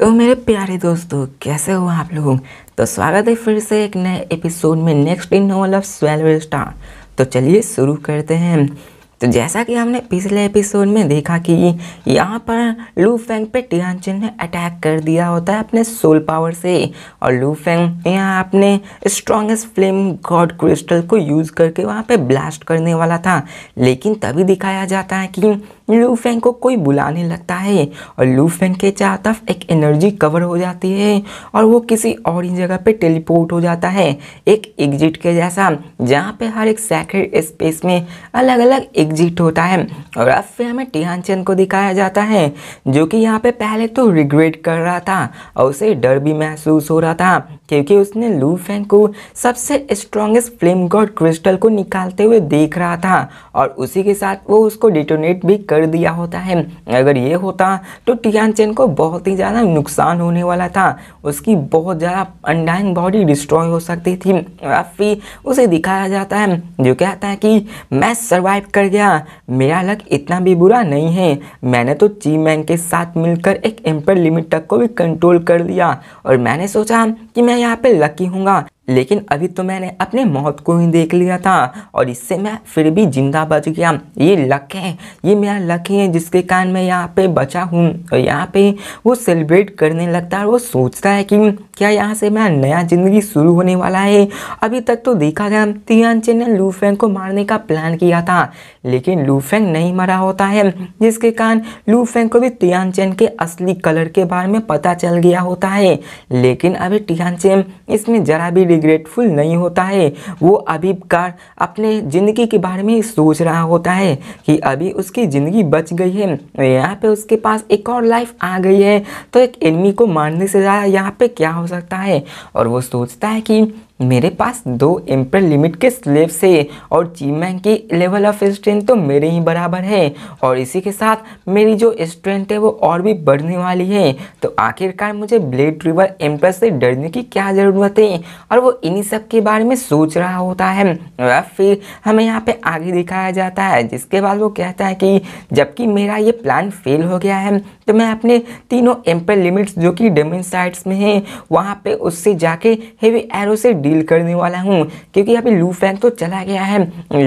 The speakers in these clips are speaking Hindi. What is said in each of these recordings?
तो मेरे प्यारे दोस्तों कैसे हो आप लोग तो स्वागत है फिर से एक नए एपिसोड में next in novel of swell star तो चलिए शुरू करते हैं तो जैसा कि हमने पिछले एपिसोड में देखा कि यहाँ पर लू फेंग पे टियानचिन ने अटैक कर दिया होता है अपने सोल पावर से और लू फेंग यहाँ अपने स्ट्रॉन्गेस्ट फ्लेम गॉड क्रिस्टल को यूज़ करके वहाँ पे ब्लास्ट करने वाला था लेकिन तभी दिखाया जाता है कि लू फेंग को कोई बुलाने लगता है और लू फेंग के चार तरफ एक एनर्जी कवर हो जाती है और वो किसी और ही जगह पे टेलीपोर्ट हो जाता है एक एग्जिट के जैसा जहाँ पे हर एक सैक्रेड स्पेस में अलग अलग एग्जिट होता है और अब फिर हमें टिहान चंद को दिखाया जाता है जो कि यहाँ पे पहले तो रिग्रेट कर रहा था और उसे डर भी महसूस हो रहा था क्योंकि उसने फैन को सबसे स्ट्रॉन्गेस्ट फ्लेम गॉड क्रिस्टल को निकालते हुए देख रहा था और उसी के साथ वो उसको डिटोनेट भी कर दिया होता है अगर ये होता तो टियान चेन को बहुत ही ज़्यादा नुकसान होने वाला था उसकी बहुत ज़्यादा अंडाइन बॉडी डिस्ट्रॉय हो सकती थी काफ़ी उसे दिखाया जाता है जो कहता है कि मैं सर्वाइव कर गया मेरा लक इतना भी बुरा नहीं है मैंने तो ची मैन के साथ मिलकर एक एम्पर लिमिट तक को भी कंट्रोल कर लिया और मैंने सोचा कि मैं मैं यहाँ पे लकी हूँ हाँ। लेकिन अभी तो मैंने अपने मौत को ही देख लिया था और इससे मैं फिर भी ज़िंदा बच गया ये लक है ये मेरा लक है जिसके कारण मैं यहाँ पे बचा हूँ और यहाँ पे वो सेलिब्रेट करने लगता है वो सोचता है कि क्या यहाँ से मेरा नया ज़िंदगी शुरू होने वाला है अभी तक तो देखा गया तियांचे ने लूफेंग को मारने का प्लान किया था लेकिन लूफेंग नहीं मरा होता है जिसके कारण लूफेंग को भी तियांचेन के असली कलर के बारे में पता चल गया होता है लेकिन अभी तियांचेन इसमें ज़रा भी ग्रेटफुल नहीं होता है वो अभिकार अपने ज़िंदगी के बारे में सोच रहा होता है कि अभी उसकी ज़िंदगी बच गई है यहाँ पे उसके पास एक और लाइफ आ गई है तो एक एनमी को मारने से ज़्यादा यहाँ पे क्या हो सकता है और वो सोचता है कि मेरे पास दो एम्पर लिमिट के स्लेब्स से और चीमैन की लेवल ऑफ स्ट्रेंथ तो मेरे ही बराबर है और इसी के साथ मेरी जो स्ट्रेंथ है वो और भी बढ़ने वाली है तो आखिरकार मुझे ब्लेड रिवर एम्पर से डरने की क्या ज़रूरत है और वो इन्हीं सब के बारे में सोच रहा होता है और फिर हमें यहाँ पे आगे दिखाया जाता है जिसके बाद वो कहता है कि जबकि मेरा ये प्लान फेल हो गया है तो मैं अपने तीनों एम्पर लिमिट्स जो कि डेमिन साइड्स में हैं वहाँ पर उससे जाके हेवी एरो से डील करने वाला हूँ क्योंकि अभी लू फैंग तो चला गया है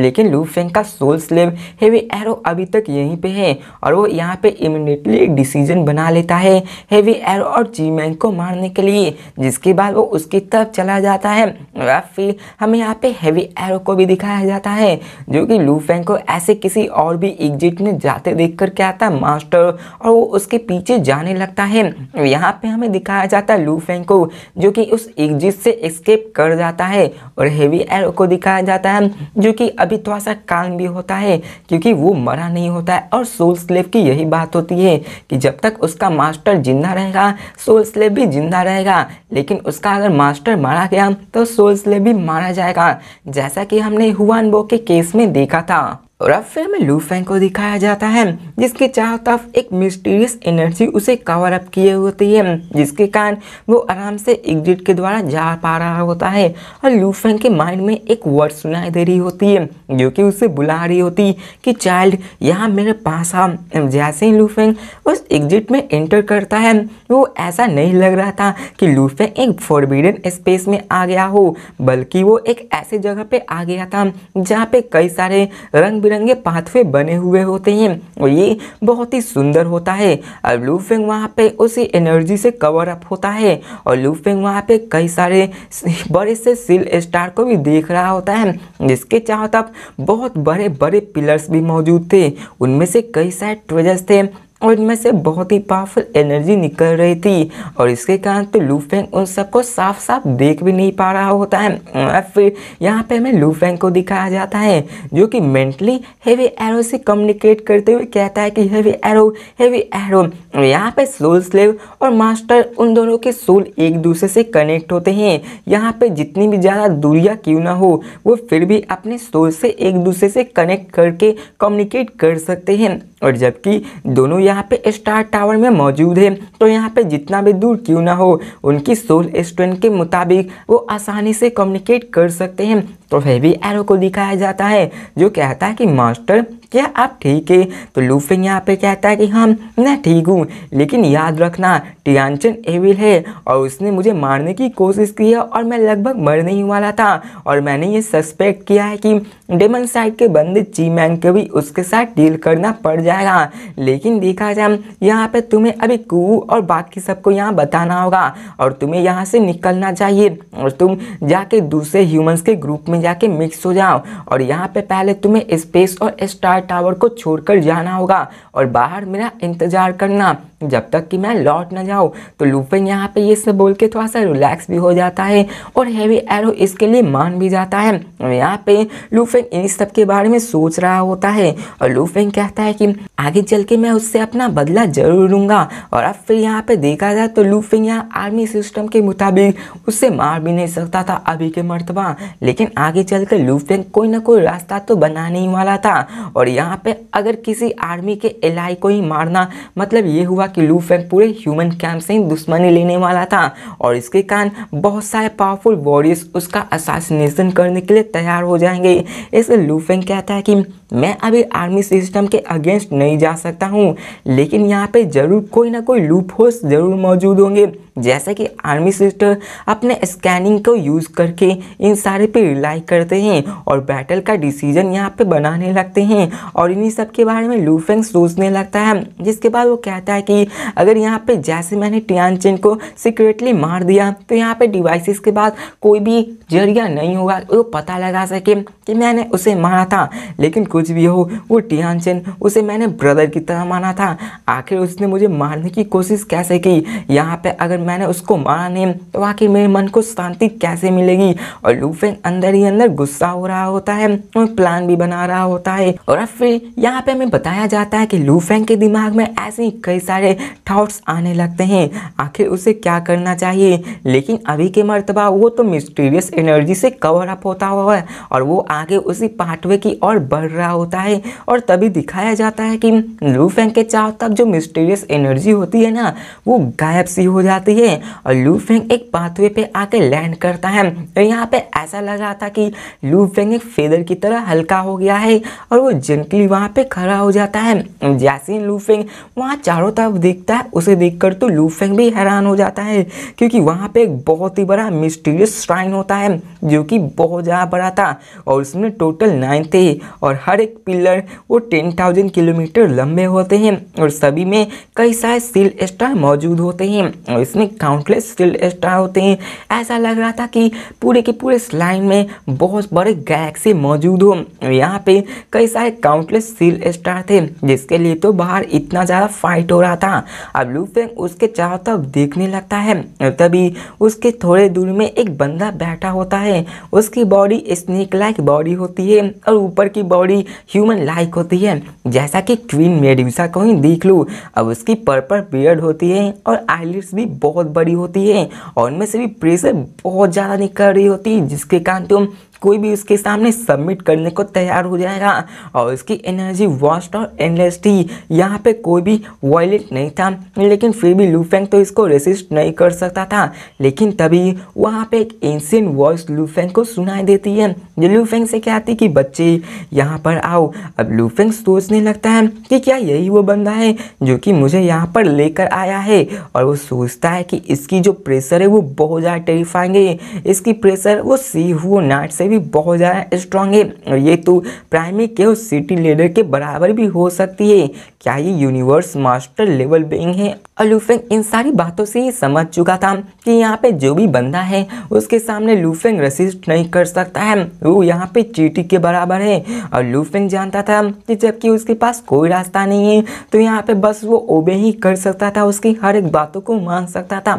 लेकिन लू फैंग का सोल स्लेव हेवी एरो अभी तक यहीं पे है और वो यहाँ पे इमिडिएटली एक डिसीजन बना लेता है हेवी एरो और जी मैंग को मारने के लिए जिसके बाद वो उसकी तरफ चला जाता है या फिर हमें यहाँ पे हेवी एरो को भी दिखाया जाता है जो कि लू फैंग को ऐसे किसी और भी एग्जिट में जाते देख कर के आता है मास्टर और वो उसके पीछे जाने लगता है यहाँ पे हमें दिखाया जाता है लू फैंग को जो कि उस एग्जिट से एस्केप कर पड़ जाता है और हेवी एरो को दिखाया जाता है जो कि अभी थोड़ा सा काम भी होता है क्योंकि वो मरा नहीं होता है और सोल स्लेव की यही बात होती है कि जब तक उसका मास्टर जिंदा रहेगा सोल स्लेव भी जिंदा रहेगा लेकिन उसका अगर मास्टर मारा गया तो सोल स्लेव भी मारा जाएगा जैसा कि हमने हुआ के केस में देखा था फिल्म में लूफेंग को दिखाया जाता है जिसके चारों तरफ एक मिस्टीरियस एनर्जी उसे कवर अप किए होती है जिसके कारण वो आराम से एग्जिट के द्वारा जा पा रहा होता है और लूफेंग के माइंड में एक वर्ड सुनाई दे रही होती है जो कि उसे बुला रही होती कि चाइल्ड यहाँ मेरे पास आ जैसे ही लूफेंग उस एग्जिट में एंटर करता है वो ऐसा नहीं लग रहा था कि लूफेंग एक फॉरबिडन स्पेस में आ गया हो बल्कि वो एक ऐसे जगह पर आ गया था जहाँ पर कई सारे रंग बिरंगे पाथवे बने हुए होते हैं और ये बहुत ही सुंदर होता है और लूफेंग वहाँ पे उसी एनर्जी से कवर अप होता है और लूफेंग वहाँ पे कई सारे बड़े से सिल स्टार को भी देख रहा होता है जिसके चारों तरफ बहुत बड़े बड़े पिलर्स भी मौजूद थे उनमें से कई सारे ट्रेजर्स थे और इनमें से बहुत ही पावरफुल एनर्जी निकल रही थी और इसके कारण तो लूफेंग उन सबको साफ साफ देख भी नहीं पा रहा होता है फिर यहाँ पे हमें लूफेंग को दिखाया जाता है जो कि मेंटली हेवी एरो से कम्युनिकेट करते हुए कहता है कि हेवी एरो हेवी एरो यहाँ पे सोल स्लेव और मास्टर उन दोनों के सोल एक दूसरे से कनेक्ट होते हैं यहाँ पर जितनी भी ज़्यादा दूरिया क्यों ना हो वो फिर भी अपने सोल से एक दूसरे से कनेक्ट करके कम्युनिकेट कर सकते हैं और जबकि दोनों यहाँ पे स्टार टावर में मौजूद है तो यहाँ पे जितना भी दूर क्यों ना हो उनकी सोल स्ट्रेंथ के मुताबिक वो आसानी से कम्युनिकेट कर सकते हैं तो भी एरो को दिखाया जाता है जो कहता है कि मास्टर क्या आप ठीक है तो लूफिंग यहाँ पे कहता है कि हाँ मैं ठीक हूँ लेकिन याद रखना टियांचन एविल है और उसने मुझे मारने की कोशिश की है और मैं लगभग मर नहीं वाला था और मैंने ये सस्पेक्ट किया है कि डेमन साइड के बंदे ची मैन के भी उसके साथ डील करना पड़ जाएगा लेकिन देखा जाए यहाँ पे तुम्हें अभी कुऊ और बाकी सबको यहाँ बताना होगा और तुम्हें यहाँ से निकलना चाहिए और तुम जाके दूसरे ह्यूमन्स के ग्रुप में जाके मिक्स हो जाओ और यहाँ पे पहले तुम्हें स्पेस और स्टार टावर को छोड़कर जाना होगा और बाहर मेरा इंतज़ार करना जब तक कि मैं लौट ना जाऊँ तो लूपिन यहाँ पे ये सब बोल के थोड़ा सा रिलैक्स भी हो जाता है और हैवी एरो इसके लिए मान भी जाता है यहाँ पे लूफेंग इन सब के बारे में सोच रहा होता है और लूफेंग कहता है कि आगे चल के मैं उससे अपना बदला जरूर लूँगा और अब फिर यहाँ पे देखा जाए तो लूफेंग यहाँ आर्मी सिस्टम के मुताबिक उससे मार भी नहीं सकता था अभी के मरतबा लेकिन आगे चल कर लूफेंग कोई ना कोई रास्ता तो बनाने ही वाला था और यहाँ पे अगर किसी आर्मी के एलाई को ही मारना मतलब ये हुआ कि लू फेंग पूरे ह्यूमन कैंप से ही दुश्मनी लेने वाला था और इसके कारण बहुत सारे पावरफुल वॉरियर्स उसका असासिनेशन करने के लिए तैयार हो जाएंगे इसलिए लू फेंग कहता है कि मैं अभी आर्मी सिस्टम के अगेंस्ट नहीं जा सकता हूँ लेकिन यहाँ पे ज़रूर कोई ना कोई लूप होल्स ज़रूर मौजूद होंगे जैसे कि आर्मी सिस्टर अपने स्कैनिंग को यूज़ करके इन सारे पे रिलाई करते हैं और बैटल का डिसीजन यहाँ पे बनाने लगते हैं और इन्हीं सब के बारे में लूफेंग सोचने लगता है जिसके बाद वो कहता है कि अगर यहाँ पे जैसे मैंने टियानचेन को सिक्रेटली मार दिया तो यहाँ पे डिवाइसेस के बाद कोई भी जरिया नहीं होगा वो पता लगा सके कि मैंने उसे मारा था लेकिन कुछ भी हो वो टियान चेन उसे मैंने ब्रदर की तरह माना था आखिर उसने मुझे मारने की कोशिश कैसे की यहाँ पे अगर मैंने उसको मारा नहीं तो आखिर मेरे मन को शांति कैसे मिलेगी और लूफेन अंदर ही अंदर गुस्सा हो रहा होता है और प्लान भी बना रहा होता है और अब फिर यहाँ पे हमें बताया जाता है कि लूफेंग के दिमाग में ऐसे कई सारे थाट्स आने लगते हैं आखिर उसे क्या करना चाहिए लेकिन अभी के मरतबा वो तो मिस्टीरियस एनर्जी से कवर अप होता हुआ है और वो आगे उसी पाठवे की ओर बढ़ रहा होता है और तभी दिखाया जाता है कि लू फेंग के चाव तक जो मिस्टीरियस एनर्जी होती है ना वो गायब सी हो जाती है और लू फेंग एक पाथवे पे आके लैंड करता है और तो यहाँ पे ऐसा लग रहा था कि लू फेंग एक फेदर की तरह हल्का हो गया है और वो जेंटली वहाँ पे खड़ा हो जाता है जैसे ही लू फेंग वहाँ चारों तरफ देखता है उसे देख तो लू फेंग भी हैरान हो जाता है क्योंकि वहाँ पर एक बहुत ही बड़ा मिस्टीरियस श्राइन होता है जो कि बहुत ज़्यादा बड़ा था और उसमें टोटल नाइन थे और हर एक पिलर वो टेन थाउजेंड किलोमीटर लंबे होते हैं और सभी में कई सारे सील स्टार मौजूद होते हैं और इसमें काउंटलेस सील स्टार होते हैं ऐसा लग रहा था कि पूरे के पूरे स्लाइन में बहुत बड़े गैलेक्सी मौजूद हो यहाँ पे कई सारे काउंटलेस सील स्टार थे जिसके लिए तो बाहर इतना ज़्यादा फाइट हो रहा था अब लूफेंग उसके चारों तरफ देखने लगता है तभी उसके थोड़े दूर में एक बंदा बैठा होता है उसकी बॉडी स्नेक लाइक बॉडी होती है और ऊपर की बॉडी की ह्यूमन लाइक होती है जैसा कि क्वीन मेडिसा को ही देख लो अब उसकी पर्पल बियर्ड होती है और आईलिट्स भी बहुत बड़ी होती है और उनमें से भी प्रेशर बहुत ज़्यादा निकल रही होती है जिसके कारण तुम कोई भी उसके सामने सबमिट करने को तैयार हो जाएगा और उसकी एनर्जी वॉस्ट और एनलेस थी यहाँ पे कोई भी वॉयलेट नहीं था लेकिन फिर भी लूफेंग तो इसको रेसिस्ट नहीं कर सकता था लेकिन तभी वहाँ पे एक एंशियन वॉइस लूफेंग को सुनाई देती है जो लूफेंग से कहती कि बच्चे यहाँ पर आओ अब लूफेंग सोचने लगता है कि क्या यही वो बंदा है जो कि मुझे यहाँ पर लेकर आया है और वो सोचता है कि इसकी जो प्रेशर है वो बहुत ज़्यादा टेरिफाइंग है इसकी प्रेशर वो सी हुओ नाट से भी बहुत ज़्यादा स्ट्रांग है और ये तो प्राइमरी के और सिटी लीडर के बराबर भी हो सकती है क्या ये यूनिवर्स मास्टर लेवल बेइंग है लूफेंग इन सारी बातों से ही समझ चुका था कि यहाँ पे जो भी बंदा है उसके सामने लूफेंग रसिस्ट नहीं कर सकता है वो यहाँ पे चीटी के बराबर है और लूफेंग जानता था कि जबकि उसके पास कोई रास्ता नहीं है तो यहाँ पे बस वो ओबे ही कर सकता था उसकी हर एक बातों को मान सकता था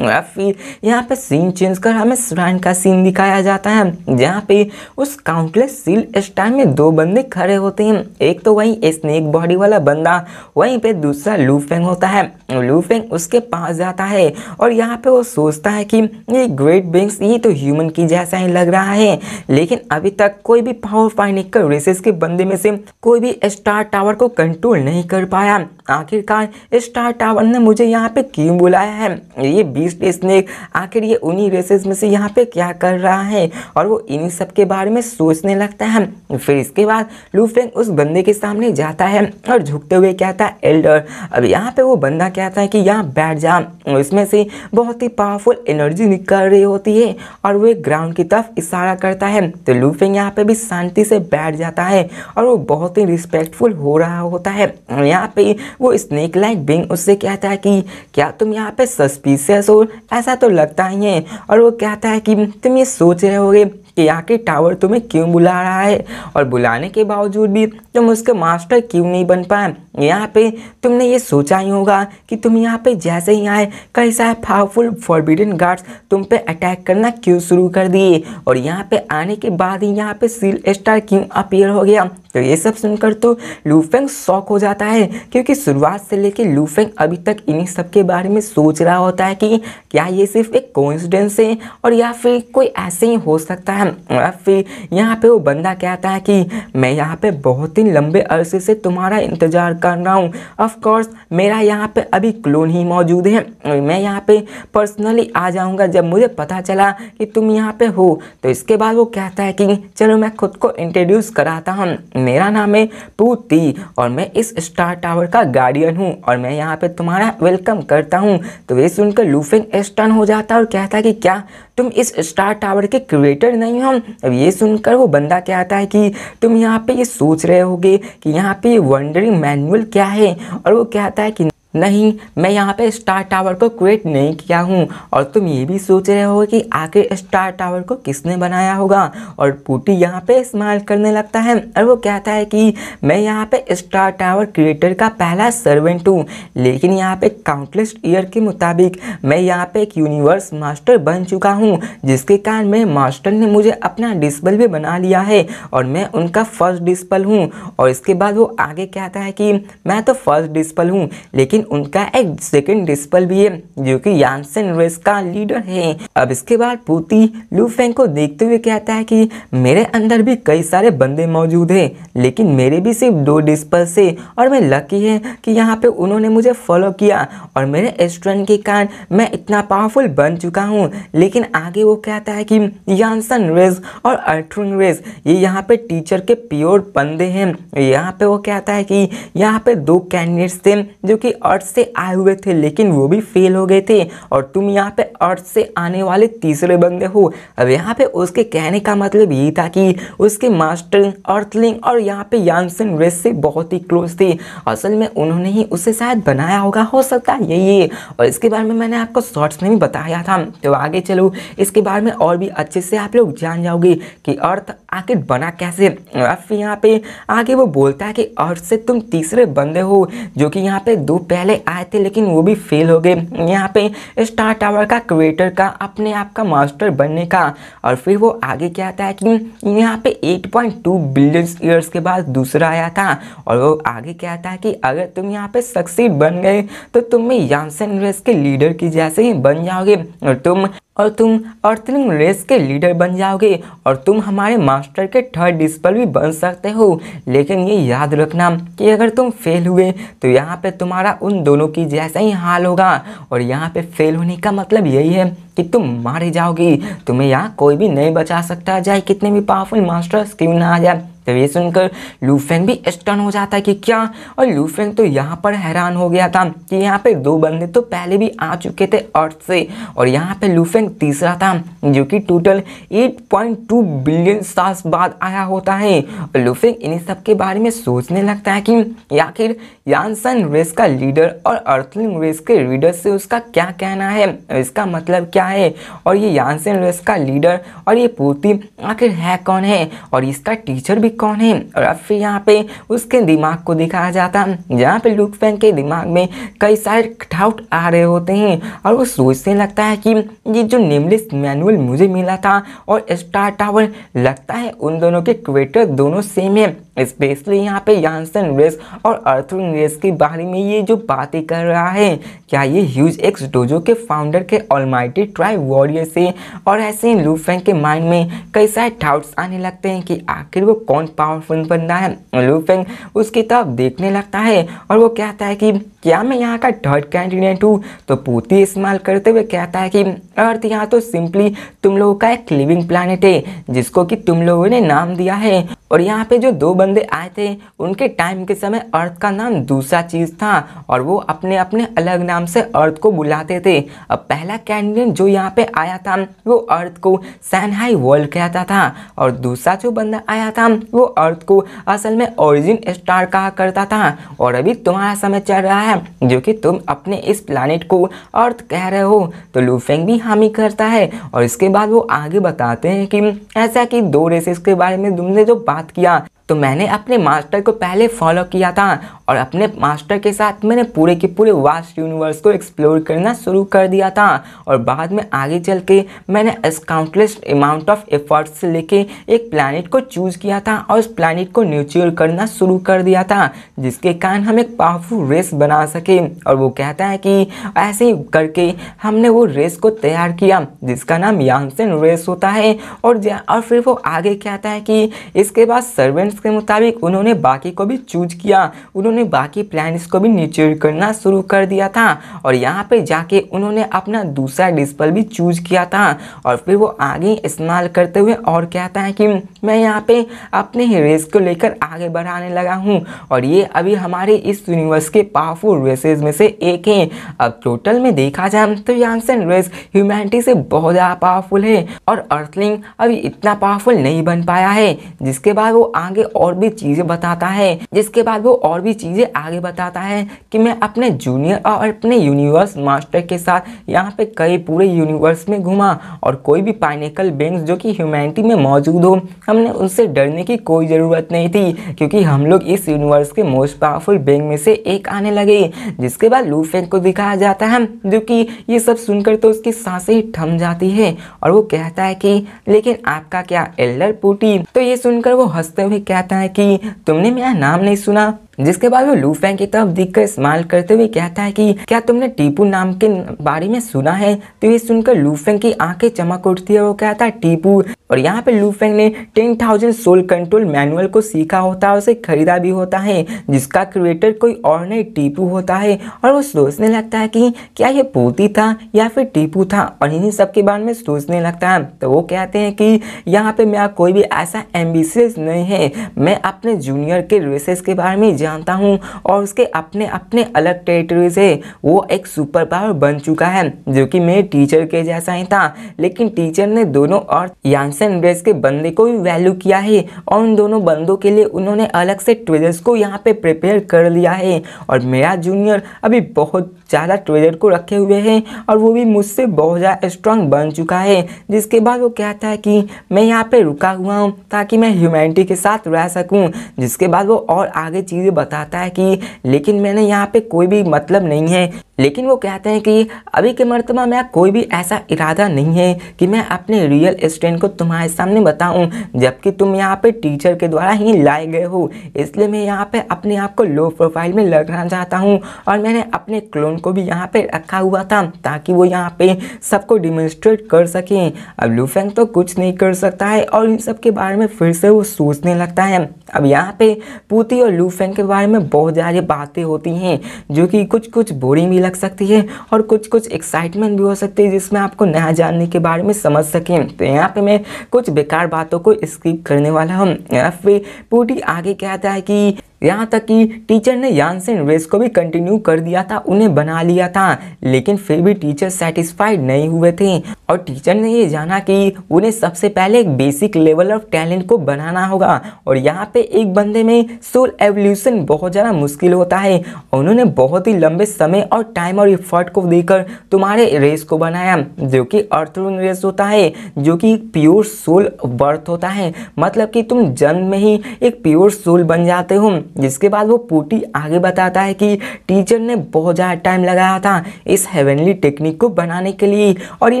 फिर यहाँ पे सीन चेंज कर हमें श्राइन का सीन दिखाया जाता है जहाँ पे पे उस काउंटलेस सील स्टाइल में दो बंदे खड़े होते हैं एक तो वही स्नेक बॉडी वाला बंदा वहीं पे दूसरा लूफेंग होता है लूफेंग उसके पास जाता है और यहाँ पे वो सोचता है कि ये ग्रेट बींग्स ये तो ह्यूमन की जैसा ही लग रहा है लेकिन अभी तक कोई भी पावर फाइनिकल रेसेस के बंदे में से कोई भी स्टार टावर को कंट्रोल नहीं कर पाया आखिरकार स्टार टावर ने मुझे यहाँ पे क्यों बुलाया है ये बीस्ट स्नेक आखिर ये उन्हीं रेसेस में से यहाँ पे क्या कर रहा है और वो इन्हीं सब के बारे में सोचने लगता है फिर इसके बाद लूफेंग उस बंदे के सामने जाता है और झुकते हुए कहता है एल्डर अब यहाँ पे वो बंदा कहता है कि यहाँ बैठ जा इसमें से बहुत ही पावरफुल एनर्जी निकल रही होती है और वो ग्राउंड की तरफ इशारा करता है तो लूफेंग यहाँ पे भी शांति से बैठ जाता है और वो बहुत ही रिस्पेक्टफुल हो रहा होता है यहाँ पे वो स्नेक लाइक बिंग उससे कहता है कि क्या तुम यहाँ पे सस्पीसियस हो ऐसा तो लगता ही है और वो कहता है कि तुम ये सोच रहे होगे कि के टावर तुम्हें क्यों बुला रहा है और बुलाने के बावजूद भी तुम उसके मास्टर क्यों नहीं बन पाए यहाँ पे तुमने ये सोचा ही होगा कि तुम यहाँ पे जैसे ही आए कई सारे पावरफुल फॉरबिडन गार्ड्स तुम पे अटैक करना क्यों शुरू कर दिए और यहाँ पे आने के बाद ही यहाँ पे सील स्टार क्यों अपेयर हो गया तो ये सब सुनकर तो लूफेंग शौक हो जाता है क्योंकि शुरुआत से लेकर लूफेंग अभी तक इन्हीं सब के बारे में सोच रहा होता है कि क्या ये सिर्फ एक कोइंसिडेंस है और या फिर कोई ऐसे ही हो सकता है और फिर यहाँ पे वो बंदा कहता है कि मैं यहाँ पे बहुत ही लंबे अरसे से तुम्हारा इंतज़ार कर रहा हूँ ऑफकोर्स मेरा यहाँ पे अभी क्लोन ही मौजूद है मैं यहाँ पे पर्सनली आ जाऊँगा जब मुझे पता चला कि तुम यहाँ पे हो तो इसके बाद वो कहता है कि चलो मैं खुद को इंट्रोड्यूस कराता हूँ मेरा नाम है पूती और मैं इस स्टार टावर का गार्डियन हूँ और मैं यहाँ पे तुम्हारा वेलकम करता हूँ तो वे सुनकर लूफिंग एस्टर्न हो जाता है और कहता है कि क्या तुम इस स्टार टावर के क्रिएटर नहीं हो अब ये सुनकर वो बंदा क्या आता है कि तुम यहाँ पे ये सोच रहे होगे कि यहाँ पे ये वंडरिंग मैनुअल क्या है और वो क्या आता है कि नहीं मैं यहाँ पे स्टार टावर को क्रिएट नहीं किया हूँ और तुम ये भी सोच रहे हो कि आखिर स्टार टावर को किसने बनाया होगा और पुटी यहाँ पे स्माइल करने लगता है और वो कहता है कि मैं यहाँ पे स्टार टावर क्रिएटर का पहला सर्वेंट हूँ लेकिन यहाँ पे काउंटलेस ईयर के मुताबिक मैं यहाँ पे एक यूनिवर्स मास्टर बन चुका हूँ जिसके कारण मेरे मास्टर ने मुझे अपना डिस्पल भी बना लिया है और मैं उनका फर्स्ट डिस्पल हूँ और इसके बाद वो आगे कहता है कि मैं तो फर्स्ट डिस्पल हूँ लेकिन उनका एक सेकेंड डिस्पल भी है जो कि यानसेन रेस का लीडर है अब इसके बाद पूती लूफेंग को देखते हुए कहता है कि मेरे अंदर भी कई सारे बंदे मौजूद हैं लेकिन मेरे भी सिर्फ दो डिस्पल से और मैं लकी है कि यहाँ पे उन्होंने मुझे फॉलो किया और मेरे स्ट्रेंथ के कारण मैं इतना पावरफुल बन चुका हूँ लेकिन आगे वो कहता है कि यानसन रेस और अर्थुन रेस ये यहाँ पे टीचर के प्योर बंदे हैं यहाँ पे वो कहता है कि यहाँ पे दो कैंडिडेट्स थे जो कि अर्थ से आए हुए थे लेकिन वो भी फेल हो गए थे और तुम यहाँ पे अर्थ से आने वाले तीसरे बंदे हो अब यहाँ पे उसके कहने का मतलब ये था कि उसके मास्टर अर्थलिंग और यहाँ पे यानसन रेस से बहुत ही क्लोज थे असल में उन्होंने ही उसे शायद बनाया होगा हो सकता है यही और इसके बारे में मैंने आपको शॉर्ट्स में भी बताया था तो आगे चलो इसके बारे में और भी अच्छे से आप लोग जान जाओगे कि अर्थ आखिर बना कैसे फिर यहाँ पे आगे वो बोलता है कि अर्थ से तुम तीसरे बंदे हो जो कि यहाँ पे दो पहले आए थे लेकिन वो भी फेल हो गए यहाँ पे स्टार टावर का क्रिएटर का अपने आप का मास्टर बनने का और फिर वो आगे क्या आता है कि यहाँ पे 8.2 पॉइंट टू बिलियन ईयर्स के बाद दूसरा आया था और वो आगे क्या आता है कि अगर तुम यहाँ पे सक्सीड बन गए तो तुम में यांसन रेस के लीडर की जैसे ही बन जाओगे और तुम और तुम और रेस के लीडर बन जाओगे और तुम हमारे मास्टर के थर्ड डिस्पल भी बन सकते हो लेकिन ये याद रखना कि अगर तुम फेल हुए तो यहाँ पे तुम्हारा उन दोनों की जैसा ही हाल होगा और यहाँ पे फेल होने का मतलब यही है कि तुम मारे जाओगी तुम्हें यहाँ कोई भी नहीं बचा सकता चाहे कितने भी पावरफुल मास्टर्स क्यों ना आ जाए तब तो ये सुनकर लूफेंग भी स्टन हो जाता है कि क्या और लूफेंग तो यहाँ पर हैरान हो गया था कि यहाँ पे दो बंदे तो पहले भी आ चुके थे अर्थ से और यहाँ पे लूफेंग तीसरा था जो कि टोटल 8.2 बिलियन साल बाद आया होता है और लूफेंग इन सब के बारे में सोचने लगता है कि आखिर यानसन रेस का लीडर और अर्थलिंग रेस के लीडर से उसका क्या कहना है इसका मतलब क्या है और ये यानसन रेस का लीडर और ये पोती आखिर है कौन है और इसका टीचर भी कौन है और अब फिर यहाँ पे उसके दिमाग को दिखाया जाता है जहाँ पे लुक फैंग के दिमाग में कई सारे डाउट आ रहे होते हैं और वो सोचने लगता है कि ये जो नेमलेस मैनुअल मुझे मिला था और स्टार टावर लगता है उन दोनों के क्वेटर दोनों सेम है स्पेशली यहाँ पे यानसन रेस और अर्थुन रेस के बारे में ये जो बातें कर रहा है क्या ये ह्यूज एक्स डोजो के फाउंडर के ऑलमाइटी ट्राई वॉरियर से और ऐसे ही लूफेंग के माइंड में कई सारे डाउट्स आने लगते हैं कि आखिर वो कौन पावरफुल बनना है लूफेंग उसकी तरफ तो देखने लगता है और वो कहता है कि क्या मैं यहाँ का थर्ड कैंडिडेट हूँ तो पोती इस्तेमाल करते हुए कहता है कि अर्थ यहाँ तो सिंपली तुम लोगों का एक लिविंग प्लानट है जिसको कि तुम लोगों ने नाम दिया है और यहाँ पे जो दो बंदे आए थे उनके टाइम के समय अर्थ का नाम दूसरा चीज़ था और वो अपने अपने अलग नाम से अर्थ को बुलाते थे अब पहला कैंडिडेट जो यहाँ पे आया था वो अर्थ को सैनहाई वर्ल्ड कहता था और दूसरा जो बंदा आया था वो अर्थ को असल में ओरिजिन स्टार कहा करता था और अभी तुम्हारा समय चल रहा है जो कि तुम अपने इस प्लानट को अर्थ कह रहे हो तो लूफेंग भी हामी करता है और इसके बाद वो आगे बताते हैं कि ऐसा कि दो रेसेस के बारे में तुमने जो बात किया तो मैंने अपने मास्टर को पहले फॉलो किया था और अपने मास्टर के साथ मैंने पूरे के पूरे वास्ट यूनिवर्स को एक्सप्लोर करना शुरू कर दिया था और बाद में आगे चल के मैंने काउंटलेस अमाउंट ऑफ एफर्ट्स से लेके एक प्लानट को चूज़ किया था और उस प्लानट को न्यूचर करना शुरू कर दिया था जिसके कारण हम एक पावरफुल रेस बना सके और वो कहता है कि ऐसे ही करके हमने वो रेस को तैयार किया जिसका नाम यांसेन रेस होता है और और फिर वो आगे कहता है कि इसके बाद सर्वेंट्स के मुताबिक उन्होंने बाकी को भी चूज किया उन्होंने उन्होंने बाकी प्लान्स को भी निचोड़ करना शुरू कर दिया था और यहाँ पे जाके उन्होंने अपना दूसरा डिस्पल भी चूज किया था और फिर वो आगे इस्तेमाल करते हुए और कहता है कि मैं यहाँ पे अपने ही रेस को लेकर आगे बढ़ाने लगा हूँ और ये अभी हमारे इस यूनिवर्स के पावरफुल रेसेज में से एक है अब टोटल में देखा जाए तो यानसन रेस ह्यूमैनिटी से बहुत ज़्यादा पावरफुल है और अर्थलिंग अभी इतना पावरफुल नहीं बन पाया है जिसके बाद वो आगे और भी चीज़ें बताता है जिसके बाद वो और भी चीज़ें आगे बताता है कि मैं अपने जूनियर और अपने यूनिवर्स मास्टर के साथ यहाँ पे कई पूरे यूनिवर्स में घूमा और कोई भी पाइनेकल बेंग्स जो कि ह्यूमैनिटी में मौजूद हो हमने उनसे डरने की कोई ज़रूरत नहीं थी क्योंकि हम लोग इस यूनिवर्स के मोस्ट पावरफुल बेंग में से एक आने लगे जिसके बाद लू फेंग को दिखाया जाता है जो कि ये सब सुनकर तो उसकी सांसें थम जाती है और वो कहता है कि लेकिन आपका क्या एल्डर पुटी तो ये सुनकर वो हंसते हुए कहता है कि तुमने मेरा नाम नहीं सुना जिसके बाद वो लूफेंग की तरफ दिख कर स्माइल करते हुए कहता है कि क्या तुमने टीपू नाम के बारे में सुना है तो ये सुनकर लूफेंग की आंखें चमक उठती है वो कहता है टीपू और यहाँ पे लूफेंग ने ten thousand soul control manual को सीखा होता है उसे खरीदा भी होता है जिसका क्रिएटर कोई और नहीं टीपू होता है और वो सोचने लगता है कि क्या ये पोती था या फिर टीपू था और इन्हीं सब के बारे में सोचने लगता है तो वो कहते हैं कि यहाँ पे मेरा कोई भी ऐसा एम्बिशियस नहीं है मैं अपने जूनियर के रेसेस के बारे में जानता हूँ और उसके अपने अपने अलग टेरिटरीज है वो एक सुपर पावर बन चुका है जो कि मेरे टीचर के जैसा ही था लेकिन टीचर ने दोनों और यानसन ब्रेस के बंदे को भी वैल्यू किया है और उन दोनों बंदों के लिए उन्होंने अलग से ट्रेजर्स को यहाँ पे प्रिपेयर कर लिया है और मेरा जूनियर अभी बहुत ज़्यादा ट्रेजर को रखे हुए हैं और वो भी मुझसे बहुत ज़्यादा स्ट्रांग बन चुका है जिसके बाद वो कहता है कि मैं यहाँ पे रुका हुआ हूँ ताकि मैं ह्यूमैनिटी के साथ रह सकूँ जिसके बाद वो और आगे चीज़ें बताता है कि लेकिन मैंने यहाँ पे कोई भी मतलब नहीं है लेकिन वो कहते हैं कि अभी के मरतबा मेरा कोई भी ऐसा इरादा नहीं है कि मैं अपने रियल स्टैंड को तुम्हारे सामने बताऊं जबकि तुम यहाँ पे टीचर के द्वारा ही लाए गए हो इसलिए मैं यहाँ पे अपने आप को लो प्रोफाइल में लगना चाहता हूँ और मैंने अपने क्लोन को भी यहाँ पे रखा हुआ था ताकि वो यहाँ पे सबको डिमोन्स्ट्रेट कर सकें अब लूफेंग तो कुछ नहीं कर सकता है और इन सब के बारे में फिर से वो सोचने लगता है अब यहाँ पे पूती और लूफेंग के बारे में बहुत ज़्यादा बातें होती हैं जो कि कुछ कुछ बोरिंग भी लग सकती है और कुछ कुछ एक्साइटमेंट भी हो सकती है जिसमें आपको नया जानने के बारे में समझ सकें तो यहाँ पे मैं कुछ बेकार बातों को स्किप करने वाला हूँ या फिर पूरी आगे कहता है कि यहाँ तक कि टीचर ने यानसेन रेस को भी कंटिन्यू कर दिया था उन्हें बना लिया था लेकिन फिर भी टीचर सेटिस्फाइड नहीं हुए थे और टीचर ने ये जाना कि उन्हें सबसे पहले एक बेसिक लेवल ऑफ टैलेंट को बनाना होगा और यहाँ पे एक बंदे में सोल एवोल्यूशन बहुत ज़्यादा मुश्किल होता है और उन्होंने बहुत ही लंबे समय और टाइम और इफर्ट को देकर तुम्हारे रेस को बनाया जो कि अर्थरिंग रेस होता है जो कि एक प्योर सोल बर्थ होता है मतलब कि तुम जन्म में ही एक प्योर सोल बन जाते हो जिसके बाद वो पोटी आगे बताता है कि टीचर ने बहुत ज़्यादा टाइम लगाया था इस हेवनली टेक्निक को बनाने के लिए और ये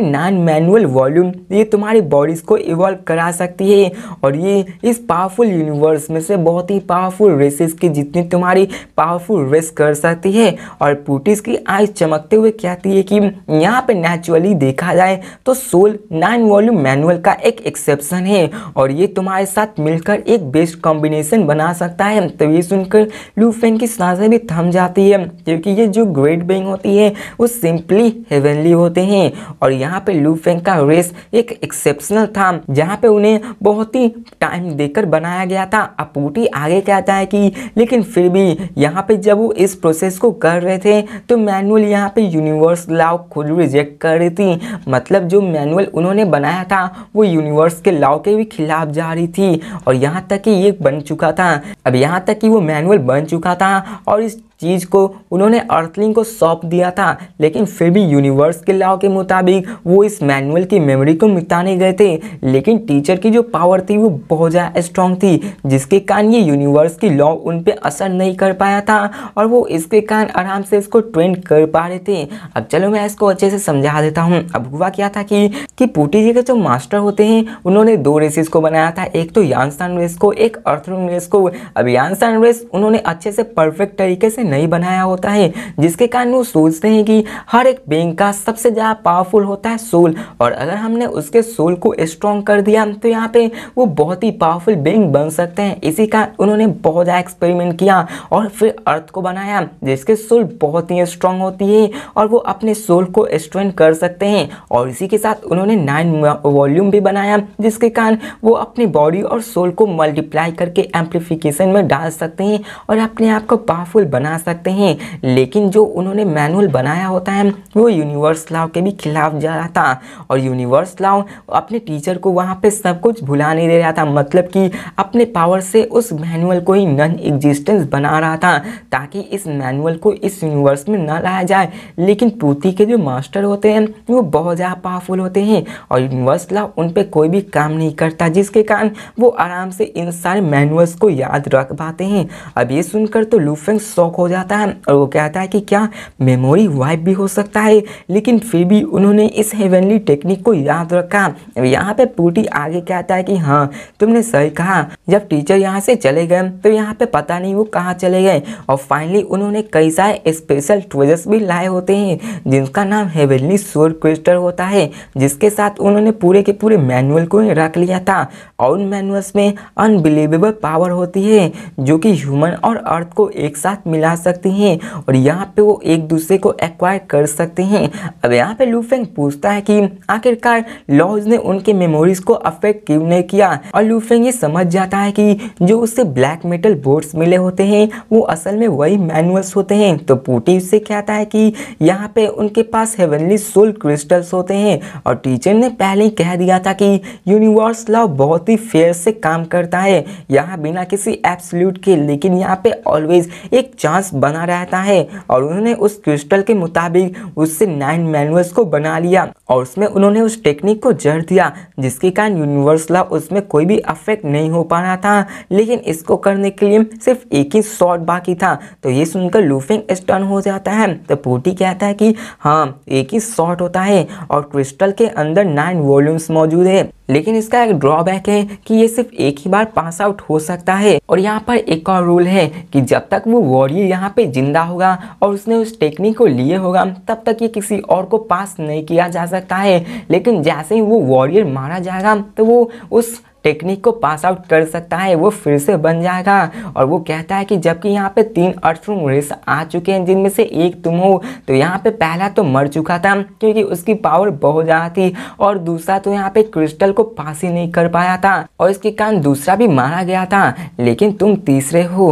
नॉन मैनुअल वॉल्यूम ये तुम्हारी बॉडीज़ को इवॉल्व करा सकती है और ये इस पावरफुल यूनिवर्स में से बहुत ही पावरफुल रेसेस की जितनी तुम्हारी पावरफुल रेस कर सकती है और पूटीज की आइज चमकते हुए कहती है कि यहाँ पर नेचुरली देखा जाए तो सोल नाइन वॉल्यूम मैनुअल का एक एक्सेप्शन है और ये तुम्हारे साथ मिलकर एक बेस्ट कॉम्बिनेशन बना सकता है तो ये सुनकर लूफेन की सांसें भी थम जाती है क्योंकि ये जो ग्रेट बैंग होती है वो सिंपली हेवनली होते हैं और यहाँ पे लूफेन का रेस एक एक्सेप्शनल था जहाँ पे उन्हें बहुत ही टाइम देकर बनाया गया था अपूटी आगे कहता है कि लेकिन फिर भी यहाँ पे जब वो इस प्रोसेस को कर रहे थे तो मैनुअल यहाँ पे यूनिवर्स लाव खुद रिजेक्ट कर रही थी मतलब जो मैनुअल उन्होंने बनाया था वो यूनिवर्स के लाव के भी खिलाफ जा रही थी और यहाँ तक कि ये बन चुका था अब यहाँ तक कि वो मैनुअल बन चुका था और इस चीज़ को उन्होंने अर्थलिंग को सौंप दिया था लेकिन फिर भी यूनिवर्स के लॉ के मुताबिक वो इस मैनुअल की मेमोरी को मिटाने गए थे लेकिन टीचर की जो पावर थी वो बहुत ज़्यादा स्ट्रॉन्ग थी जिसके कारण ये यूनिवर्स की लॉ उन पर असर नहीं कर पाया था और वो इसके कारण आराम से इसको ट्रेंड कर पा रहे थे अब चलो मैं इसको अच्छे से समझा देता हूँ अब हुआ क्या था कि कि पुटी जी के जो मास्टर होते हैं उन्होंने दो रेसिस को बनाया था एक तो यानसान रेस को एक अर्थरूम रेस को अब यानसान रेस उन्होंने अच्छे से परफेक्ट तरीके से नहीं बनाया होता है जिसके कारण वो सोचते हैं कि हर एक बैंक का सबसे ज़्यादा पावरफुल होता है सोल और अगर हमने उसके सोल को स्ट्रॉन्ग कर दिया तो यहाँ पे वो बहुत ही पावरफुल बैंक बन सकते हैं इसी कारण उन्होंने बहुत ज़्यादा एक्सपेरिमेंट किया और फिर अर्थ को बनाया जिसके सोल बहुत ही स्ट्रॉन्ग होती है और वो अपने सोल को स्ट्रेन कर सकते हैं और इसी के साथ उन्होंने नाइन वॉल्यूम भी बनाया जिसके कारण वो अपनी बॉडी और सोल को मल्टीप्लाई करके एम्पलीफिकेशन में डाल सकते हैं और अपने आप को पावरफुल बना बना सकते हैं लेकिन जो उन्होंने मैनुअल बनाया होता है वो यूनिवर्स लाव के भी खिलाफ जा रहा था और यूनिवर्स लाव अपने टीचर को वहाँ पे सब कुछ भुला नहीं दे रहा था मतलब कि अपने पावर से उस मैनुअल को ही नन एग्जिस्टेंस बना रहा था ताकि इस मैनुअल को इस यूनिवर्स में ना लाया जाए लेकिन पूती के जो मास्टर होते हैं वो बहुत ज़्यादा पावरफुल होते हैं और यूनिवर्स लाव उन पर कोई भी काम नहीं करता जिसके कारण वो आराम से इन सारे मैनुअल्स को याद रख पाते हैं अब ये सुनकर तो लूफेंग शौक हो हो जाता है और वो कहता है कि क्या मेमोरी वाइप भी हो सकता है लेकिन फिर भी उन्होंने इस हेवनली टेक्निक को याद रखा यहाँ पे पूटी आगे कहता है कि हाँ तुमने सही कहा जब टीचर यहाँ से चले गए तो यहाँ पे पता नहीं वो कहाँ चले गए और फाइनली उन्होंने कई सारे स्पेशल ट्वेजर्स भी लाए होते हैं जिनका नाम हेवनली सोर क्वेस्टर होता है जिसके साथ उन्होंने पूरे के पूरे मैनुअल को रख लिया था और उन मैनुअल्स में अनबिलीवेबल पावर होती है जो कि ह्यूमन और अर्थ को एक साथ मिला जा सकते हैं और यहाँ पे वो एक दूसरे को एक्वायर कर सकते हैं अब यहाँ पे लूफेंग पूछता है कि आखिरकार लॉज ने उनके मेमोरीज को अफेक्ट क्यों नहीं किया और लूफेंग ये समझ जाता है कि जो उससे ब्लैक मेटल बोर्ड्स मिले होते हैं वो असल में वही मैनुअल्स होते हैं तो पूटी उससे कहता है कि यहाँ पे उनके पास हेवनली सोल क्रिस्टल्स होते हैं और टीचर ने पहले ही कह दिया था कि यूनिवर्स लॉ बहुत ही फेयर से काम करता है यहाँ बिना किसी एप्सल्यूट के लेकिन यहाँ पे ऑलवेज एक चांस पास बना रहता है और उन्होंने उस क्रिस्टल के मुताबिक उससे नाइन मैनुअल्स को बना लिया और उसमें उन्होंने उस टेक्निक को जड़ दिया जिसके कारण यूनिवर्स ला उसमें कोई भी अफेक्ट नहीं हो पा रहा था लेकिन इसको करने के लिए सिर्फ एक ही शॉट बाकी था तो ये सुनकर लूफिंग स्टर्न हो जाता है तो पोटी कहता है कि हाँ एक ही शॉट होता है और क्रिस्टल के अंदर नाइन वॉल्यूम्स मौजूद है लेकिन इसका एक ड्रॉबैक है कि ये सिर्फ एक ही बार पास आउट हो सकता है और यहाँ पर एक और रूल है कि जब तक वो वॉरियर यहाँ पे जिंदा होगा और उसने उस टेक्निक को लिए होगा तब तक ये किसी और को पास नहीं किया जा सकता है लेकिन जैसे ही वो वॉरियर मारा जाएगा तो वो उस टेक्निक को पास आउट कर सकता है वो फिर से बन जाएगा और वो कहता है कि जबकि यहाँ पे तीन अर्थरूम रेस आ चुके हैं जिनमें से एक तुम हो तो यहाँ पे पहला तो मर चुका था क्योंकि उसकी पावर बहुत ज़्यादा थी और दूसरा तो यहाँ पे क्रिस्टल को पास ही नहीं कर पाया था और इसके कारण दूसरा भी मारा गया था लेकिन तुम तीसरे हो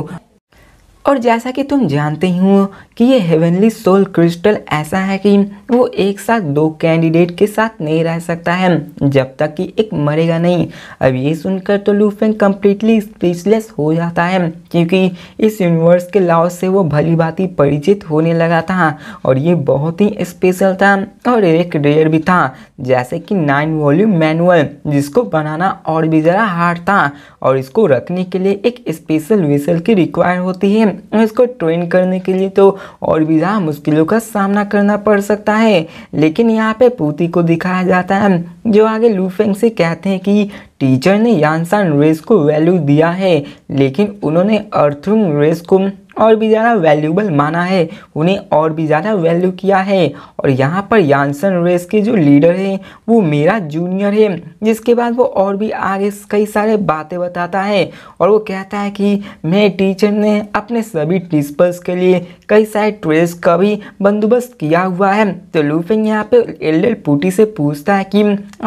और जैसा कि तुम जानते ही हो कि ये हेवनली सोल क्रिस्टल ऐसा है कि वो एक साथ दो कैंडिडेट के साथ नहीं रह सकता है जब तक कि एक मरेगा नहीं अब ये सुनकर तो लूफेन कम्प्लीटली स्पीचलेस हो जाता है क्योंकि इस यूनिवर्स के लाव से वो भली भांति परिचित होने लगा था और ये बहुत ही स्पेशल था और एक रेयर भी था जैसे कि नाइन वॉल्यूम मैनुअल जिसको बनाना और भी ज़रा हार्ड था और इसको रखने के लिए एक स्पेशल वेसल की रिक्वायर होती है इसको ट्रेन करने के लिए तो और भी ज्यादा मुश्किलों का सामना करना पड़ सकता है लेकिन यहाँ पे पूती को दिखाया जाता है जो आगे लूफेंग से कहते हैं कि टीचर ने यानसान रेस को वैल्यू दिया है लेकिन उन्होंने अर्थुंग रेस को और भी ज़्यादा वैल्यूबल माना है उन्हें और भी ज़्यादा वैल्यू किया है और यहाँ पर यानसन रेस के जो लीडर हैं वो मेरा जूनियर है जिसके बाद वो और भी आगे कई सारे बातें बताता है और वो कहता है कि मेरे टीचर ने अपने सभी प्रिंसिपल्स के लिए कई सारे ट्रेस का भी बंदोबस्त किया हुआ है तो लूफिंग यहाँ एल एल्डर पुटी से पूछता है कि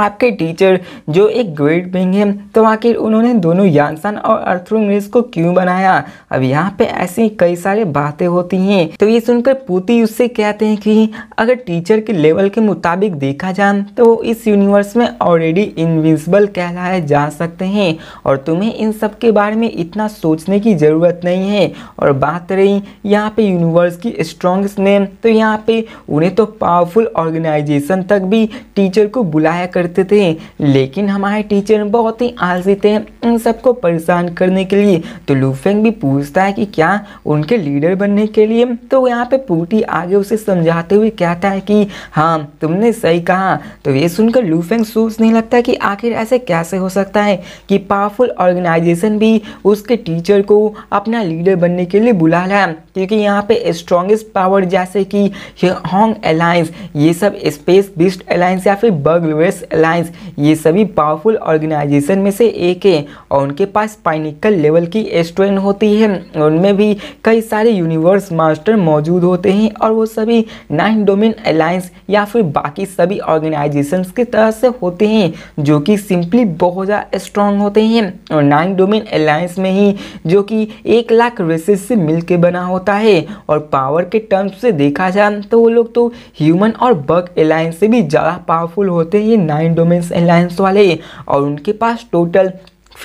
आपके टीचर जो एक ग्रेट बिंग है तो आखिर उन्होंने दोनों यानसन और अर्थरूम रेस को क्यों बनाया अब यहाँ पर ऐसी कई सारे बातें होती हैं तो ये सुनकर पोती उससे कहते हैं कि अगर टीचर के लेवल के मुताबिक देखा जाए तो वो इस यूनिवर्स में ऑलरेडी इनविजिबल कहलाए जा सकते हैं और तुम्हें इन सब के बारे में इतना सोचने की ज़रूरत नहीं है और बात रही यहाँ पे यूनिवर्स की स्ट्रॉन्गेस्ट नेम तो यहाँ पे उन्हें तो पावरफुल ऑर्गेनाइजेशन तक भी टीचर को बुलाया करते थे लेकिन हमारे टीचर बहुत ही आलसी थे इन सबको परेशान करने के लिए तो लूफेंग भी पूछता है कि क्या उनके लीडर बनने के लिए तो यहाँ पे पूटी आगे उसे समझाते हुए कहता है कि हाँ तुमने सही कहा तो ये सुनकर लूफेंग सोचने लगता है कि आखिर ऐसे कैसे हो सकता है कि पावरफुल ऑर्गेनाइजेशन भी उसके टीचर को अपना लीडर बनने के लिए बुला लाए क्योंकि यहाँ पे स्ट्रॉन्गेस्ट पावर जैसे कि हॉन्ग अलायंस ये सब स्पेस बिस्ट अलायंस या फिर बर्गवेस अलायंस ये सभी पावरफुल ऑर्गेनाइजेशन में से एक है और उनके पास पाइनिकल लेवल की स्ट्रेंथ होती है उनमें भी कई सारे यूनिवर्स मास्टर मौजूद होते हैं और वो सभी नाइन डोमिन अलायंस या फिर बाकी सभी ऑर्गेनाइजेशन की तरह से होते हैं जो कि सिंपली बहुत ज़्यादा स्ट्रॉन्ग होते हैं और नाइन डोमिन अलायंस में ही जो कि एक लाख रेसेस से मिल बना होता होता है और पावर के टर्म्स से देखा जाए तो वो लोग तो ह्यूमन और बग एलायंस से भी ज़्यादा पावरफुल होते हैं ये नाइन डोमेंस एलायंस वाले और उनके पास टोटल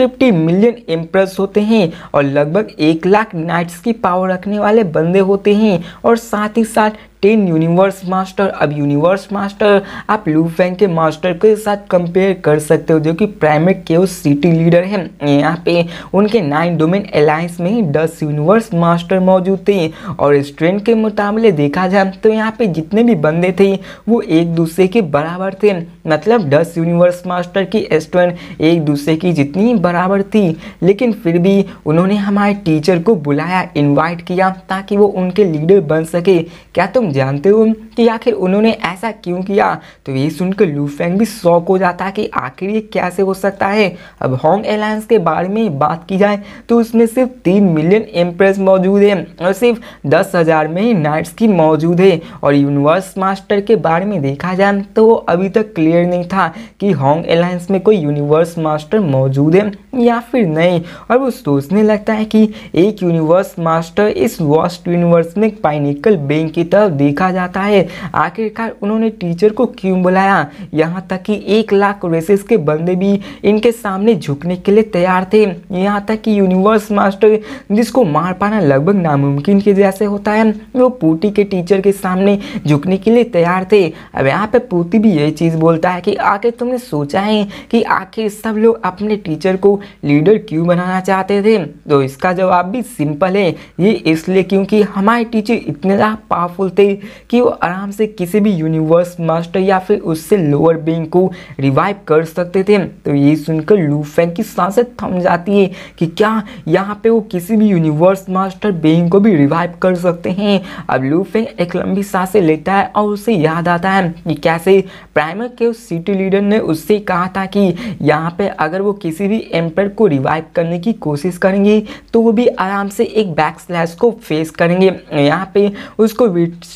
50 मिलियन एम्प्रेस होते हैं और लगभग एक लाख नाइट्स की पावर रखने वाले बंदे होते हैं और साथ ही साथ टेन यूनिवर्स मास्टर अब यूनिवर्स मास्टर आप लूफेंग के मास्टर के साथ कंपेयर कर सकते हो जो कि प्राइमेट के सिटी लीडर हैं यहाँ पे उनके नाइन डोमेन अलायंस में ही दस यूनिवर्स मास्टर मौजूद थे और स्ट्रेंथ के मुकाबले देखा जाए तो यहाँ पे जितने भी बंदे थे वो एक दूसरे के बराबर थे मतलब दस यूनिवर्स मास्टर की स्टूडेंट एक दूसरे की जितनी बराबर थी लेकिन फिर भी उन्होंने हमारे टीचर को बुलाया इन्वाइट किया ताकि वो उनके लीडर बन सके क्या तुम जानते हो कि आखिर उन्होंने ऐसा क्यों किया तो ये सुनकर लूफेंग भी शौक हो जाता है कि आखिर ये कैसे हो सकता है अब हॉन्ग एलायंस के बारे में बात की जाए तो उसमें सिर्फ तीन मिलियन एम्प्रेस मौजूद है और सिर्फ दस हज़ार में ही नाइट्स की मौजूद है और यूनिवर्स मास्टर के बारे में देखा जाए तो वो अभी तक क्लियर नहीं था कि हॉन्ग एलायंस में कोई यूनिवर्स मास्टर मौजूद है या फिर नहीं और वो सोचने लगता है कि एक यूनिवर्स मास्टर इस वॉस्ट यूनिवर्स में पाइनिकल बैंक की तरफ देखा जाता है आखिरकार उन्होंने टीचर को क्यों बुलाया यहाँ तक कि एक लाख रेसेस के बंदे भी इनके सामने झुकने के लिए तैयार थे यहाँ तक कि यूनिवर्स मास्टर जिसको मार पाना लगभग नामुमकिन के जैसे होता है वो पोटी के टीचर के सामने झुकने के लिए तैयार थे अब यहाँ पे पोती भी यही चीज़ बोलता है कि आखिर तुमने सोचा है कि आखिर सब लोग अपने टीचर को लीडर क्यों बनाना चाहते थे तो इसका जवाब भी सिंपल है ये इसलिए क्योंकि हमारे टीचर इतने ज़्यादा पावरफुल थे से कि वो आराम से किसी भी यूनिवर्स मास्टर या फिर उससे लोअर बींग को रिवाइव कर सकते थे तो ये सुनकर लूफेंग की सांसें थम जाती है कि क्या यहाँ पे वो किसी भी यूनिवर्स मास्टर बींग को भी रिवाइव कर सकते हैं अब लूफेंग एक लंबी सांसें लेता है और उसे याद आता है कि कैसे प्राइमर के सिटी लीडर ने उससे कहा था कि यहाँ पर अगर वो किसी भी एम्पर को रिवाइव करने की कोशिश करेंगे तो वो भी आराम से एक बैक स्लैश को फेस करेंगे यहाँ पे उसको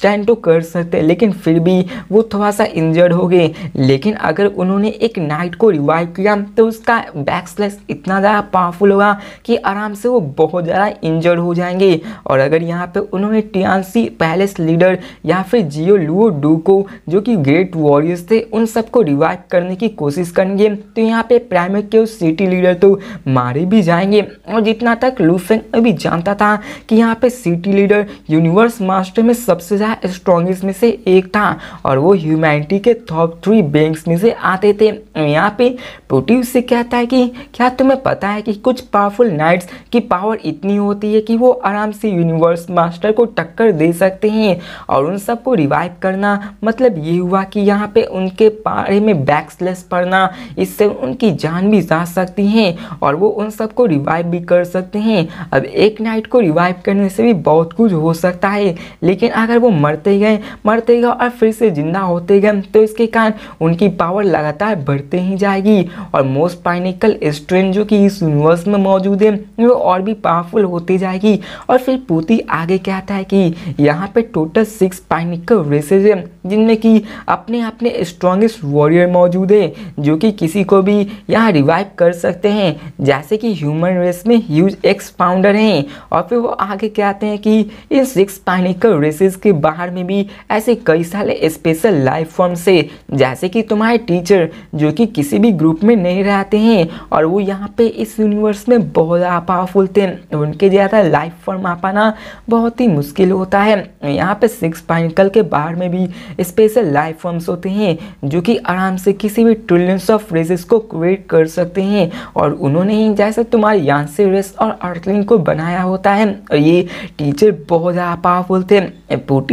स्टैंड तो कर सकते हैं लेकिन फिर भी वो थोड़ा सा इंजर्ड हो गए लेकिन अगर उन्होंने एक नाइट को रिवाइव किया तो उसका बैक स्लैश इतना ज़्यादा पावरफुल होगा कि आराम से वो बहुत ज़्यादा इंजर्ड हो जाएंगे और अगर यहाँ पर उन्होंने टी पैलेस लीडर या फिर जियो लुओ डू को जो कि ग्रेट वॉरियर्स थे उन सबको रिवाइव करने की कोशिश करेंगे तो यहाँ पे प्राइमरी के सिटी लीडर तो मारे भी जाएंगे और जितना तक लूफेंग अभी जानता था कि यहाँ पे सिटी लीडर यूनिवर्स मास्टर में सबसे ज़्यादा था स्ट्रॉन्गेस्ट में से एक था और वो ह्यूमैनिटी के टॉप थ्री बैंक्स में से आते थे यहाँ पे प्रोटी से कहता है कि क्या तुम्हें पता है कि कुछ पावरफुल नाइट्स की पावर इतनी होती है कि वो आराम से यूनिवर्स मास्टर को टक्कर दे सकते हैं और उन सबको रिवाइव करना मतलब ये हुआ कि यहाँ पे उनके बारे में बैक्सलेस पढ़ना इससे उनकी जान भी जा सकती हैं और वो उन सबको रिवाइव भी कर सकते हैं अब एक नाइट को रिवाइव करने से भी बहुत कुछ हो सकता है लेकिन अगर वो मरते गए मरते गए और फिर से ज़िंदा होते गए तो इसके कारण उनकी पावर लगातार बढ़ते ही जाएगी और मोस्ट पाइनिकल स्ट्रेन जो कि इस यूनिवर्स में मौजूद है वो और भी पावरफुल होती जाएगी और फिर पोती आगे कहता है कि यहाँ पे टोटल सिक्स पाइनिकल रेसेज है जिनमें कि अपने अपने स्ट्रॉन्गेस्ट वॉरियर मौजूद है जो कि किसी को भी यहाँ रिवाइव कर सकते हैं जैसे कि ह्यूमन रेस में ह्यूज एक्स फाउंडर हैं और फिर वो आगे कहते हैं कि इन सिक्स पाइनिकल रेसेज के बाहर में भी ऐसे कई सारे स्पेशल लाइफ फॉर्म से जैसे कि तुम्हारे टीचर जो कि किसी भी ग्रुप में नहीं रहते हैं और वो यहाँ पे इस यूनिवर्स में बहुत पावरफुल थे उनके ज़्यादा लाइफ फॉर्म आ पाना बहुत ही मुश्किल होता है यहाँ पे सिक्स पाइनकल के बाहर में भी स्पेशल लाइफ फॉर्म्स होते हैं जो कि आराम से किसी भी ट्रिलियंस ऑफ रेजेस को क्रिएट कर सकते हैं और उन्होंने ही जैसे तुम्हारे यांसी रेस और अर्थलिंग को बनाया होता है और ये टीचर बहुत ज़्यादा पावरफुल थे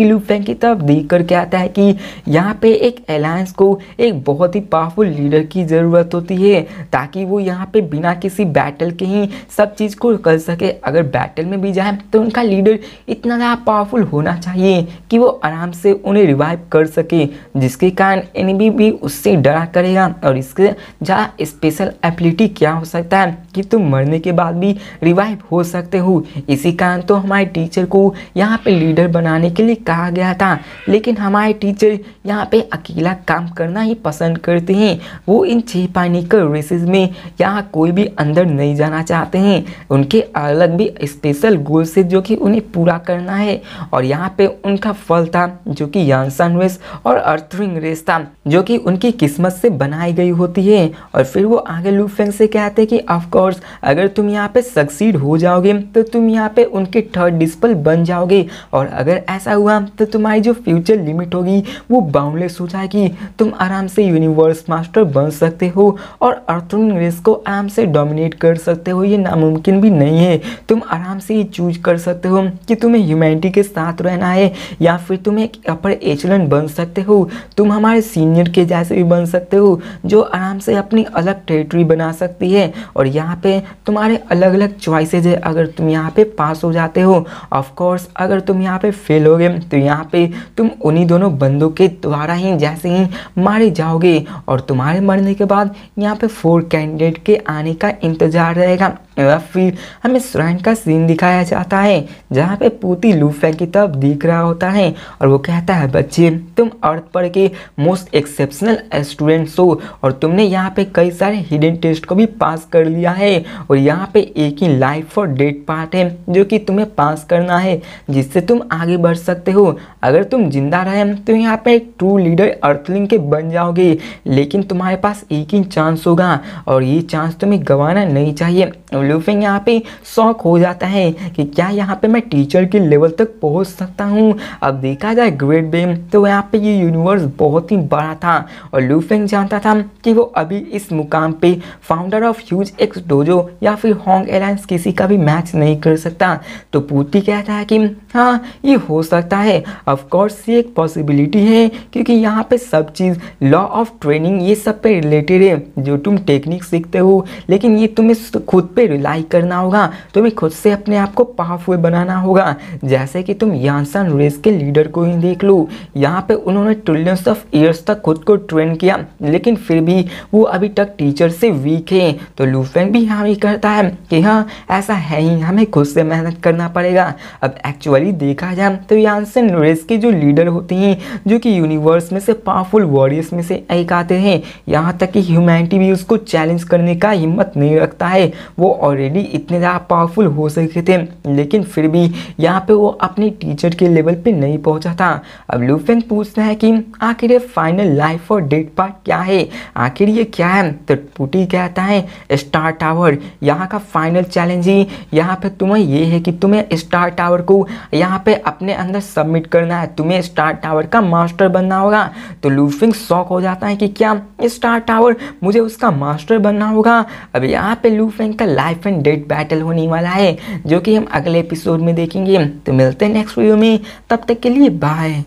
की लूप बैंक की तरफ देख कर क्या आता है कि यहाँ पे एक अलायंस को एक बहुत ही पावरफुल लीडर की ज़रूरत होती है ताकि वो यहाँ पे बिना किसी बैटल के ही सब चीज़ को कर सके अगर बैटल में भी जाए तो उनका लीडर इतना ज़्यादा पावरफुल होना चाहिए कि वो आराम से उन्हें रिवाइव कर सके जिसके कारण एनिमी भी उससे डरा करेगा और इसके ज़्यादा स्पेशल एबिलिटी क्या हो सकता है कि तुम मरने के बाद भी रिवाइव हो सकते हो इसी कारण तो हमारे टीचर को यहाँ पे लीडर बनाने के लिए कहा गया था लेकिन हमारे टीचर यहाँ पे अकेला काम करना ही पसंद करते हैं वो इन छह पानी के रेसेस में यहाँ कोई भी अंदर नहीं जाना चाहते हैं उनके अलग भी स्पेशल गोल्स है जो कि उन्हें पूरा करना है और यहाँ पे उनका फल था जो कि यांसन रेस और अर्थरिंग रेस था जो कि उनकी किस्मत से बनाई गई होती है और फिर वो आगे लूफेंग से कहते हैं कि ऑफकोर्स अगर तुम यहाँ पे सक्सीड हो जाओगे तो तुम यहाँ पे उनके थर्ड डिस्पल बन जाओगे और अगर ऐसा हुआ तो तुम्हारी जो फ्यूचर लिमिट होगी वो बाउंडलेस हो जाएगी तुम आराम से यूनिवर्स मास्टर बन सकते हो और अर्थन रेस को आराम से डोमिनेट कर सकते हो ये नामुमकिन भी नहीं है तुम आराम से ये चूज कर सकते हो कि तुम्हें ह्यूमैनिटी के साथ रहना है या फिर तुम एक अपर एचलन बन सकते हो तुम हमारे सीनियर के जैसे भी बन सकते हो जो आराम से अपनी अलग टेरिटरी बना सकती है और यहाँ पे तुम्हारे अलग अलग चॉइसेज है अगर तुम यहाँ पे पास हो जाते हो ऑफकोर्स अगर तुम यहाँ पे फेल हो गए तो यहाँ पे तुम उन्हीं दोनों बंदों के द्वारा ही जैसे ही मारे जाओगे और तुम्हारे मरने के बाद यहाँ पे फोर कैंडिडेट के आने का इंतज़ार रहेगा फिर हमें श्राइन का सीन दिखाया जाता है जहाँ पे पोती लूफा की तरफ दिख रहा होता है और वो कहता है बच्चे तुम अर्थ पर के मोस्ट एक्सेप्शनल स्टूडेंट्स हो और तुमने यहाँ पे कई सारे हिडन टेस्ट को भी पास कर लिया है और यहाँ पे एक ही लाइफ और डेट पार्ट है जो कि तुम्हें पास करना है जिससे तुम आगे बढ़ सकते हो अगर तुम जिंदा रहे तो यहाँ पे ट्रू लीडर अर्थलिंग के बन जाओगे लेकिन तुम्हारे पास एक ही चांस होगा और ये चांस तुम्हें गंवाना नहीं चाहिए लूफिंग यहाँ पे शौक हो जाता है कि क्या यहाँ पे मैं टीचर के लेवल तक पहुँच सकता हूँ अब देखा जाए ग्रेट बेम तो यहाँ पे ये यूनिवर्स बहुत ही बड़ा था और लूफिंग जानता था कि वो अभी इस मुकाम पे founder of huge X dojo या फिर हॉन्ग एलायंस किसी का भी मैच नहीं कर सकता तो पूती कहता है कि हाँ ये हो सकता है ऑफकोर्स ये एक पॉसिबिलिटी है क्योंकि यहाँ पर सब चीज़ लॉ ऑफ ट्रेनिंग ये सब पे रिलेटेड है जो तुम टेक्निक सीखते हो लेकिन ये तुम्हें खुद पर पे रिलाई करना होगा तुम्हें खुद से अपने आप को पावरफुल बनाना होगा जैसे कि तुम यांसन रेस के लीडर को ही देख लो यहाँ पे उन्होंने ट्रिलियंस ऑफ ईयर्स तक खुद को ट्रेन किया लेकिन फिर भी वो अभी तक टीचर से वीक है तो लूफेंग भी यहाँ भी करता है कि हाँ ऐसा है ही हमें खुद से मेहनत करना पड़ेगा अब एक्चुअली देखा जाए तो यांसन रेस के जो लीडर होते हैं जो कि यूनिवर्स में से पावरफुल वॉरियर्स में से एक आते हैं यहाँ तक कि ह्यूमैनिटी भी उसको चैलेंज करने का हिम्मत नहीं रखता है वो ऑलरेडी इतने ज़्यादा पावरफुल हो सके थे लेकिन फिर भी यहाँ पे वो अपने टीचर के लेवल पे नहीं पहुँचा था अब लूफेन पूछता है कि आखिर ये फाइनल लाइफ और डेट पार्ट क्या है आखिर ये क्या है तो पुटी कहता है स्टार टावर यहाँ का फाइनल चैलेंज ही यहाँ पर तुम्हें ये है कि तुम्हें स्टार टावर को यहाँ पर अपने अंदर सबमिट करना है तुम्हें स्टार टावर का मास्टर बनना होगा तो लूफिंग शौक हो जाता है कि क्या स्टार टावर मुझे उसका मास्टर बनना होगा अब यहाँ पे लूफेंग का लाइफ एंड डेथ बैटल होने वाला है जो कि हम अगले एपिसोड में देखेंगे तो मिलते हैं नेक्स्ट वीडियो में तब तक के लिए बाय